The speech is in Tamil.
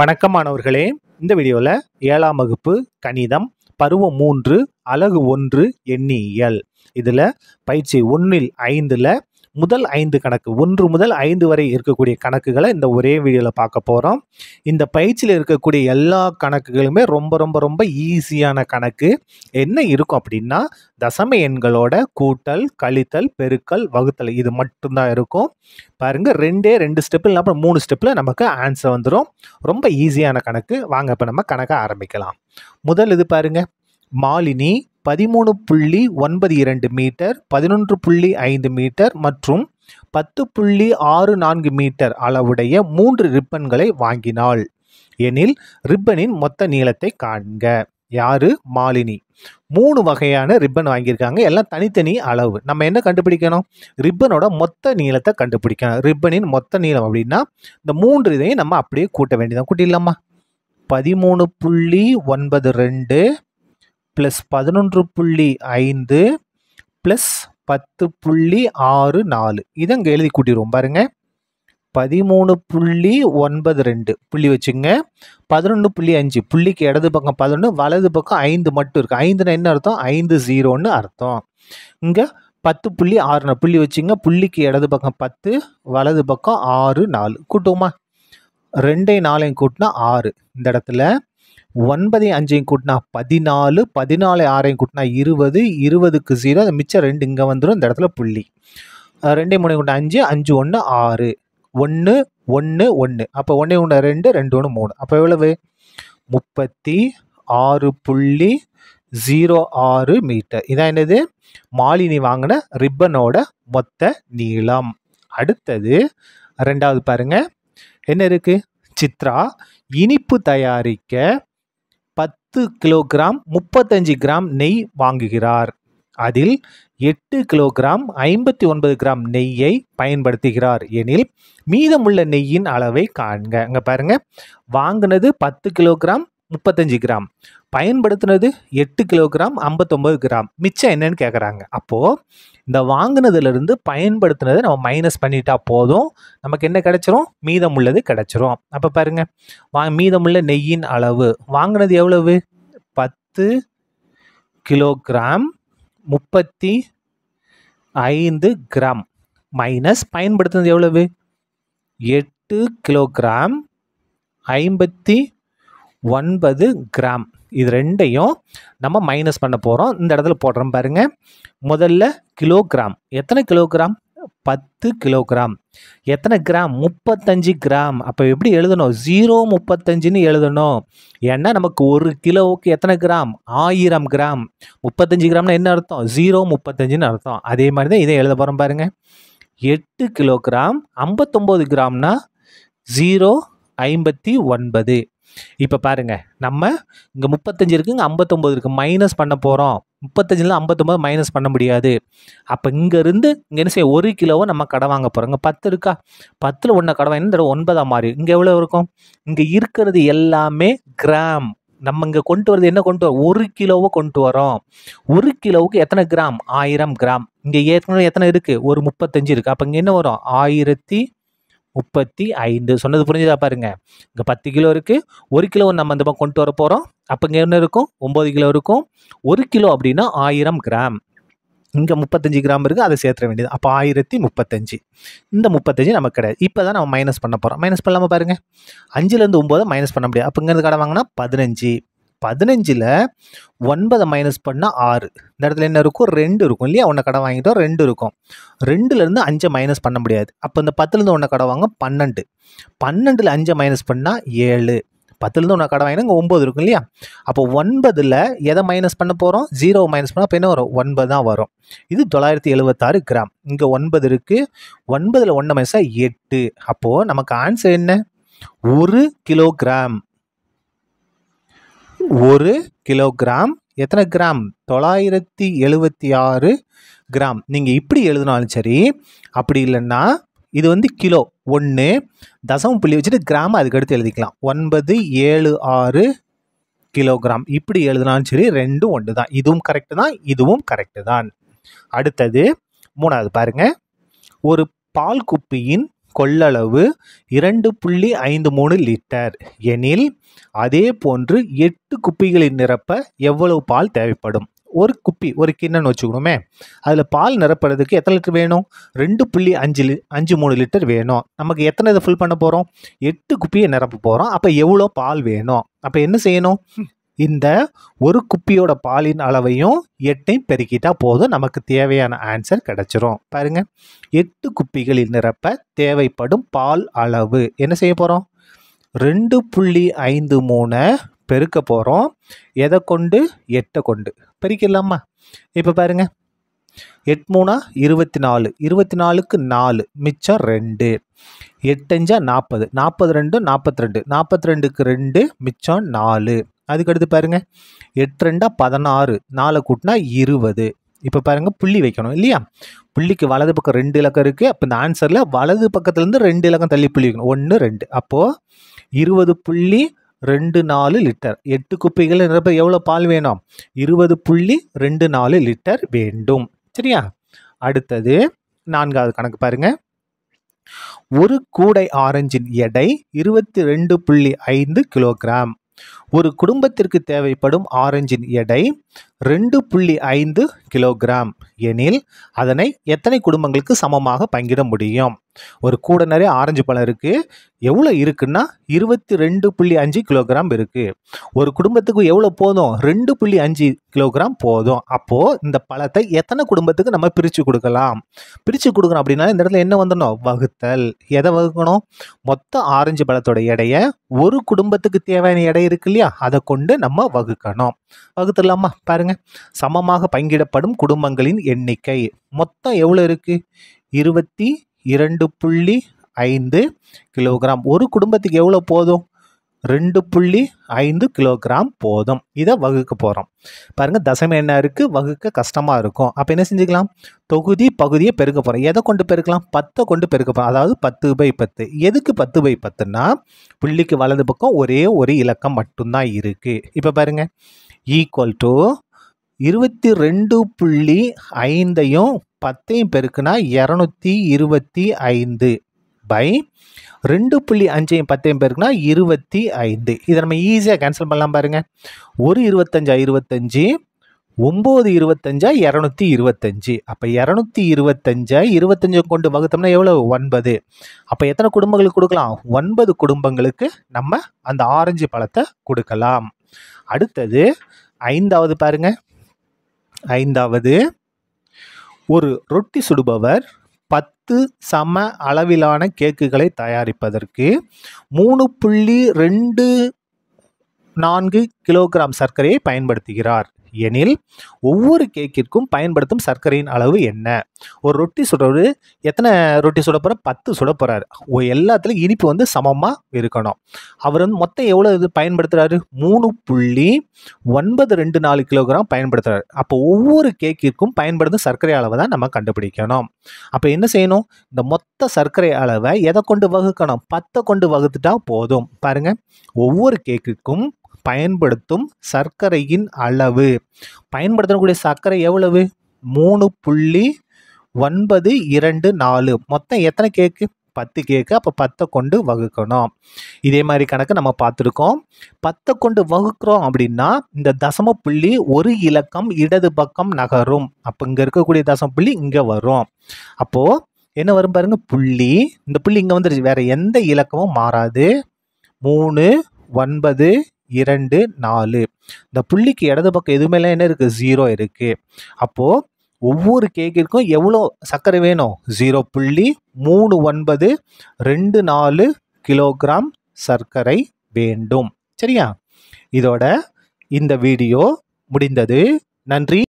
வணக்கம் மாணவர்களே இந்த வீடியோவில் ஏழாம் வகுப்பு கணிதம் பருவம் மூன்று அலகு ஒன்று எண்ணியல் இதில் பயிற்சி ஒன்றில் ஐந்தில் முதல் ஐந்து கணக்கு ஒன்று முதல் ஐந்து வரை இருக்கக்கூடிய கணக்குகளை இந்த ஒரே வீடியோவில் பார்க்க போகிறோம் இந்த பயிற்சியில் இருக்கக்கூடிய எல்லா கணக்குகளுமே ரொம்ப ரொம்ப ரொம்ப ஈஸியான கணக்கு என்ன இருக்கும் அப்படின்னா தசம எண்களோட கூட்டல் கழித்தல் பெருக்கல் வகுத்தல் இது மட்டும்தான் இருக்கும் பாருங்கள் ரெண்டே ரெண்டு ஸ்டெப்பில் அப்புறம் மூணு ஸ்டெப்பில் நமக்கு ஆன்சர் வந்துடும் ரொம்ப ஈஸியான கணக்கு வாங்க இப்போ நம்ம கணக்கை ஆரம்பிக்கலாம் முதல் இது பாருங்கள் மாலினி பதிமூணு புள்ளி ஒன்பது இரண்டு மீட்டர் பதினொன்று புள்ளி ஐந்து மீட்டர் மற்றும் பத்து புள்ளி ஆறு நான்கு மீட்டர் அளவுடைய மூன்று ரிப்பன்களை வாங்கினாள் எனில் ரிப்பனின் மொத்த நீளத்தை காண்க யாரு மாலினி மூணு வகையான ரிப்பன் வாங்கியிருக்காங்க எல்லாம் தனித்தனி அளவு நம்ம என்ன கண்டுபிடிக்கணும் ரிப்பனோட மொத்த நீளத்தை கண்டுபிடிக்கணும் ரிப்பனின் மொத்த நீளம் அப்படின்னா இந்த மூன்று இதையும் நம்ம அப்படியே கூட்ட வேண்டியதான் கூட்டிடலாமா பதிமூணு புள்ளி ஒன்பது ரெண்டு ப்ளஸ் பதினொன்று புள்ளி ஐந்து ப்ளஸ் பத்து புள்ளி ஆறு நாலு இதை இங்கே எழுதி கூட்டிடுவோம் பாருங்கள் பதிமூணு புள்ளி ஒன்பது ரெண்டு புள்ளி வச்சுங்க பதினொன்று புள்ளி அஞ்சு புள்ளிக்கு இடது பக்கம் பதினொன்று வலது பக்கம் ஐந்து மட்டும் இருக்குது ஐந்துனா என்ன அர்த்தம் ஐந்து ஜீரோன்னு அர்த்தம் இங்கே பத்து புள்ளி ஆறு நாலு புள்ளி வச்சுங்க புள்ளிக்கு இடது பக்கம் பத்து வலது பக்கம் ஆறு நாலு கூட்டுவோமா ரெண்டையும் நாளையும் கூட்டினா ஆறு இந்த இடத்துல ஒன்பதை அஞ்சையும் கூட்டினா பதினாலு பதினாலு ஆறையும் கூட்டினா இருபது இருபதுக்கு ஜீரோ மிச்சம் ரெண்டு இங்கே வந்துடும் இந்த இடத்துல புள்ளி ரெண்டே மூணு கூட்டினா அஞ்சு அஞ்சு ஒன்று ஆறு ஒன்று ஒன்று ஒன்று அப்போ ஒன்றே ஒன்று ரெண்டு ரெண்டு ஒன்று மூணு அப்போ எவ்வளவு முப்பத்தி ஆறு புள்ளி ஜீரோ ஆறு மீட்டர் இதான் என்னது மாலினி வாங்கின ரிப்பனோட மொத்த நீளம் அடுத்தது ரெண்டாவது பாருங்க என்ன இருக்குது சித்ரா இனிப்பு தயாரிக்க பத்து கிலோகிராம் முப்பத்தஞ்சு கிராம் நெய் வாங்குகிறார் அதில் எட்டு கிலோகிராம் ஐம்பத்தி ஒன்பது கிராம் நெய்யை பயன்படுத்துகிறார் எனில் மீதமுள்ள நெய்யின் அளவை காண்க அங்கே பாருங்கள் வாங்கினது பத்து கிலோகிராம் முப்பத்தஞ்சு கிராம் பயன்படுத்தினது எட்டு கிலோகிராம் ஐம்பத்தொம்பது கிராம் மிச்சம் என்னன்னு கேட்குறாங்க அப்போது இந்த வாங்கினதுலேருந்து பயன்படுத்தினதை நம்ம மைனஸ் பண்ணிட்டா போதும் நமக்கு என்ன கிடச்சிரும் மீதம் உள்ளது கிடச்சிரும் அப்போ பாருங்கள் வா மீதமுள்ள நெய்யின் அளவு வாங்கினது எவ்வளவு பத்து கிலோகிராம் முப்பத்தி ஐந்து கிராம் மைனஸ் பயன்படுத்தினது எவ்வளவு எட்டு கிலோகிராம் ஐம்பத்தி ஒன்பது கிராம் இது ரெண்டையும் நம்ம மைனஸ் பண்ண போகிறோம் இந்த இடத்துல போடுறோம் பாருங்கள் முதல்ல கிலோகிராம் எத்தனை கிலோகிராம் பத்து கிலோகிராம் எத்தனை கிராம் முப்பத்தஞ்சு கிராம் அப்போ எப்படி எழுதணும் ஜீரோ முப்பத்தஞ்சுன்னு எழுதணும் ஏன்னா நமக்கு ஒரு கிலோவுக்கு எத்தனை கிராம் ஆயிரம் கிராம் முப்பத்தஞ்சு கிராம்னா என்ன அர்த்தம் ஜீரோ முப்பத்தஞ்சுன்னு அர்த்தம் அதே மாதிரி தான் இதை எழுத போகிறோம் பாருங்கள் எட்டு கிலோகிராம் ஐம்பத்தொம்போது கிராம்னா ஜீரோ ஐம்பத்தி ஒன்பது இப்போ பாருங்கள் நம்ம இங்கே முப்பத்தஞ்சு இருக்குங்க ஐம்பத்தொம்போது இருக்குது மைனஸ் பண்ண போகிறோம் முப்பத்தஞ்சில் ஐம்பத்தொம்போது மைனஸ் பண்ண முடியாது அப்போ இங்கேருந்து இங்கே என்ன செய்ய ஒரு கிலோவை நம்ம கடை வாங்க போகிறோங்க பத்து இருக்கா பத்தில் ஒன்றை கடை வாங்கினா தடவை ஒன்பதாம் மாறி இங்கே எவ்வளோ இருக்கும் இங்கே இருக்கிறது எல்லாமே கிராம் நம்ம இங்கே கொண்டு வரது என்ன கொண்டு வரோம் ஒரு கிலோவை கொண்டு வரோம் ஒரு கிலோவுக்கு எத்தனை கிராம் ஆயிரம் கிராம் இங்கே ஏற்கனவே எத்தனை இருக்குது ஒரு முப்பத்தஞ்சு இருக்குது அப்போ இங்கே என்ன வரும் ஆயிரத்தி முப்பத்தி ஐந்து சொன்னது புரிஞ்சுதா பாருங்க இங்கே பத்து கிலோ இருக்குது ஒரு கிலோ நம்ம அந்த பக்கம் கொண்டு வர போகிறோம் அப்போ இங்கே என்ன இருக்கும் ஒம்பது கிலோ இருக்கும் ஒரு கிலோ அப்படின்னா ஆயிரம் கிராம் இங்கே முப்பத்தஞ்சு கிராம் இருக்குது அதை சேர்த்துற வேண்டியது அப்போ ஆயிரத்தி முப்பத்தஞ்சு இந்த முப்பத்தஞ்சு நமக்கு கிடையாது இப்போ தான் நம்ம மைனஸ் பண்ண போகிறோம் மைனஸ் பண்ணாமல் பாருங்கள் அஞ்சுலேருந்து ஒம்பது மைனஸ் பண்ண முடியாது அப்போ இங்கேருந்து கடை வாங்கினா பதினஞ்சு பதினஞ்சில் ஒன்பதை மைனஸ் பண்ணால் ஆறு இந்த இடத்துல என்ன இருக்கும் ரெண்டு இருக்கும் இல்லையா ஒன்றை கடை வாங்கிட்டோம் ரெண்டு இருக்கும் ரெண்டுலேருந்து அஞ்சை மைனஸ் பண்ண முடியாது அப்போ இந்த பத்துலேருந்து ஒன்றை கடை வாங்க பன்னெண்டு பன்னெண்டில் அஞ்சை மைனஸ் பண்ணால் ஏழு பத்துலேருந்து ஒன்று கடை வாங்கினா இங்கே ஒம்பது இருக்கும் இல்லையா அப்போ ஒன்பதில் எதை மைனஸ் பண்ண போகிறோம் ஜீரோ மைனஸ் பண்ணால் அப்போ என்ன வரும் ஒன்பது தான் வரும் இது தொள்ளாயிரத்தி எழுபத்தாறு கிராம் இங்கே ஒன்பது இருக்குது ஒன்பதில் ஒன்று மைனஸாக எட்டு அப்போது நமக்கு ஆன்சர் என்ன ஒரு கிலோகிராம் ஒரு கிலோகிராம் எத்தனை கிராம் தொள்ளாயிரத்தி எழுபத்தி ஆறு கிராம் நீங்கள் இப்படி எழுதினாலும் சரி அப்படி இல்லைன்னா இது வந்து கிலோ ஒன்று தசம புள்ளி வச்சுட்டு கிராம் அதுக்கடுத்து எழுதிக்கலாம் ஒன்பது ஏழு ஆறு கிலோகிராம் இப்படி எழுதினாலும் சரி ரெண்டும் ஒன்று தான் இதுவும் கரெக்டு தான் இதுவும் கரெக்டு தான் அடுத்தது மூணாவது பாருங்கள் ஒரு பால் குப்பியின் கொள்ளளவு இரண்டு புள்ளி ஐந்து மூணு லிட்டர் எனில் அதே போன்று எட்டு குப்பிகளின் நிரப்ப எவ்வளவு பால் தேவைப்படும் ஒரு குப்பி ஒரு கிண்ணன் வச்சுக்கணுமே அதில் பால் நிரப்புறதுக்கு எத்தனை லிட்டர் வேணும் ரெண்டு புள்ளி அஞ்சு லி அஞ்சு மூணு லிட்டர் வேணும் நமக்கு எத்தனை இதை ஃபில் பண்ண போகிறோம் எட்டு குப்பியை நிரப்ப போகிறோம் அப்போ எவ்வளோ பால் வேணும் அப்போ என்ன செய்யணும் இந்த ஒரு குப்பியோட பாலின் அளவையும் எட்டையும் பெருக்கிட்டா போதும் நமக்கு தேவையான ஆன்சர் கிடைச்சிரும் பாருங்க எட்டு குப்பிகளில் நிரப்ப தேவைப்படும் பால் அளவு என்ன செய்ய போகிறோம் ரெண்டு புள்ளி ஐந்து மூணை பெருக்க போகிறோம் எதை கொண்டு எட்டை கொண்டு பெருக்கலாமா இப்போ பாருங்க எட் மூணா இருபத்தி நாலு இருபத்தி நாலுக்கு நாலு மிச்சம் ரெண்டு எட்டஞ்சா நாற்பது நாற்பது ரெண்டு நாற்பத்தி ரெண்டு நாற்பத்தி ரெண்டுக்கு ரெண்டு மிச்சம் நாலு அதுக்கடுத்து பாருங்கள் எட்டு ரெண்டாக பதினாறு நாலு கூட்டினா இருபது இப்போ பாருங்கள் புள்ளி வைக்கணும் இல்லையா புள்ளிக்கு வலது பக்கம் ரெண்டு இலக்கம் இருக்குது அப்போ இந்த ஆன்சரில் வலது பக்கத்துலேருந்து ரெண்டு இலக்கம் தள்ளி புள்ளி வைக்கணும் ஒன்று ரெண்டு அப்போது இருபது புள்ளி ரெண்டு நாலு லிட்டர் எட்டு குப்பைகள் நிரப்ப எவ்வளோ பால் வேணும் இருபது புள்ளி ரெண்டு நாலு லிட்டர் வேண்டும் சரியா அடுத்தது நான்காவது கணக்கு பாருங்கள் ஒரு கூடை ஆரஞ்சின் எடை இருபத்தி ரெண்டு புள்ளி ஐந்து கிலோகிராம் ஒரு குடும்பத்திற்கு தேவைப்படும் ஆரஞ்சின் எடை ரெண்டு புள்ளி ஐந்து கிலோகிராம் எனில் அதனை எத்தனை குடும்பங்களுக்கு சமமாக பங்கிட முடியும் ஒரு கூட நிறைய ஆரஞ்சு பழம் இருக்குது எவ்வளோ இருக்குன்னா இருபத்தி ரெண்டு புள்ளி அஞ்சு கிலோகிராம் இருக்குது ஒரு குடும்பத்துக்கு எவ்வளோ போதும் ரெண்டு புள்ளி அஞ்சு கிலோகிராம் போதும் அப்போது இந்த பழத்தை எத்தனை குடும்பத்துக்கு நம்ம பிரித்து கொடுக்கலாம் பிரித்து கொடுக்கணும் அப்படின்னா இந்த இடத்துல என்ன வந்துடணும் வகுத்தல் எதை வகுக்கணும் மொத்த ஆரஞ்சு பழத்தோட எடையை ஒரு குடும்பத்துக்கு தேவையான எடை இருக்கு இல்லையா அதை கொண்டு நம்ம வகுக்கணும் வகுத்துடலாமா பாருங்கள் சமமாக பங்கிடப்படும் குடும்பங்களின் எண்ணிக்கை மொத்தம் எவ்வளோ இருக்குது இருபத்தி இரண்டு புள்ளி ஐந்து கிலோகிராம் ஒரு குடும்பத்துக்கு எவ்வளோ போதும் ரெண்டு புள்ளி ஐந்து கிலோகிராம் போதும் இதை வகுக்க போகிறோம் பாருங்கள் தசம என்ன இருக்குது வகுக்க கஷ்டமாக இருக்கும் அப்போ என்ன செஞ்சுக்கலாம் தொகுதி பகுதியை பெருக்க போகிறோம் எதை கொண்டு பெருக்கலாம் பத்தை கொண்டு பெருக்க போகிறோம் அதாவது பத்து பை பத்து எதுக்கு பத்து பை பத்துன்னா புள்ளிக்கு வலது பக்கம் ஒரே ஒரு இலக்கம் மட்டும்தான் இருக்குது இப்போ பாருங்கள் ஈக்குவல் டு இருபத்தி ரெண்டு புள்ளி ஐந்தையும் பத்தையும் பெருக்குனா இரநூத்தி இருபத்தி ஐந்து பை ரெண்டு புள்ளி அஞ்சையும் பத்தையும் பேருக்குனா இருபத்தி ஐந்து இதை நம்ம ஈஸியாக கேன்சல் பண்ணலாம் பாருங்கள் ஒரு இருபத்தஞ்சா இருபத்தஞ்சு ஒம்பது இருபத்தஞ்சா இரநூத்தி இருபத்தஞ்சி அப்போ இரநூத்தி இருபத்தஞ்சா இருபத்தஞ்சு கொண்டு வகுத்தோம்னா எவ்வளோ ஒன்பது அப்போ எத்தனை குடும்பங்களுக்கு கொடுக்கலாம் ஒன்பது குடும்பங்களுக்கு நம்ம அந்த ஆரஞ்சு பழத்தை கொடுக்கலாம் அடுத்தது ஐந்தாவது பாருங்கள் ஐந்தாவது ஒரு ரொட்டி சுடுபவர் பத்து சம அளவிலான கேக்குகளை தயாரிப்பதற்கு மூணு புள்ளி ரெண்டு நான்கு கிலோகிராம் சர்க்கரையை பயன்படுத்துகிறார் எனில் ஒவ்வொரு கேக்கிற்கும் பயன்படுத்தும் சர்க்கரையின் அளவு என்ன ஒரு ரொட்டி சுடுறது எத்தனை ரொட்டி சுட போகிற பத்து சுட போகிறாரு எல்லாத்துலேயும் இனிப்பு வந்து சமமாக இருக்கணும் அவர் வந்து மொத்தம் எவ்வளோ இது பயன்படுத்துகிறாரு மூணு புள்ளி ஒன்பது ரெண்டு நாலு கிலோகிராம் பயன்படுத்துகிறாரு அப்போ ஒவ்வொரு கேக்கிற்கும் பயன்படுத்தும் சர்க்கரை அளவை தான் நம்ம கண்டுபிடிக்கணும் அப்போ என்ன செய்யணும் இந்த மொத்த சர்க்கரை அளவை எதை கொண்டு வகுக்கணும் பத்தை கொண்டு வகுத்துட்டா போதும் பாருங்கள் ஒவ்வொரு கேக்கிற்கும் பயன்படுத்தும் சர்க்கரையின் அளவு பயன்படுத்தக்கூடிய சர்க்கரை எவ்வளவு மூணு புள்ளி ஒன்பது இரண்டு நாலு மொத்தம் எத்தனை கேக்கு பத்து கேக்கு அப்போ பத்தை கொண்டு வகுக்கணும் இதே மாதிரி கணக்கு நம்ம பார்த்துருக்கோம் பத்தை கொண்டு வகுக்கிறோம் அப்படின்னா இந்த தசம புள்ளி ஒரு இலக்கம் இடது பக்கம் நகரும் அப்போ இங்கே இருக்கக்கூடிய தசம புள்ளி இங்கே வரும் அப்போது என்ன வரும் பாருங்க புள்ளி இந்த புள்ளி இங்கே வந்துருச்சு வேறு எந்த இலக்கமும் மாறாது மூணு ஒன்பது இரண்டு நாலு இந்த புள்ளிக்கு இடது பக்கம் எதுவுமேலாம் என்ன இருக்குது ஜீரோ இருக்குது அப்போது ஒவ்வொரு கேக்கிற்கும் எவ்வளோ சர்க்கரை வேணும் ஜீரோ புள்ளி மூணு ஒன்பது ரெண்டு நாலு கிலோகிராம் சர்க்கரை வேண்டும் சரியா இதோட இந்த வீடியோ முடிந்தது நன்றி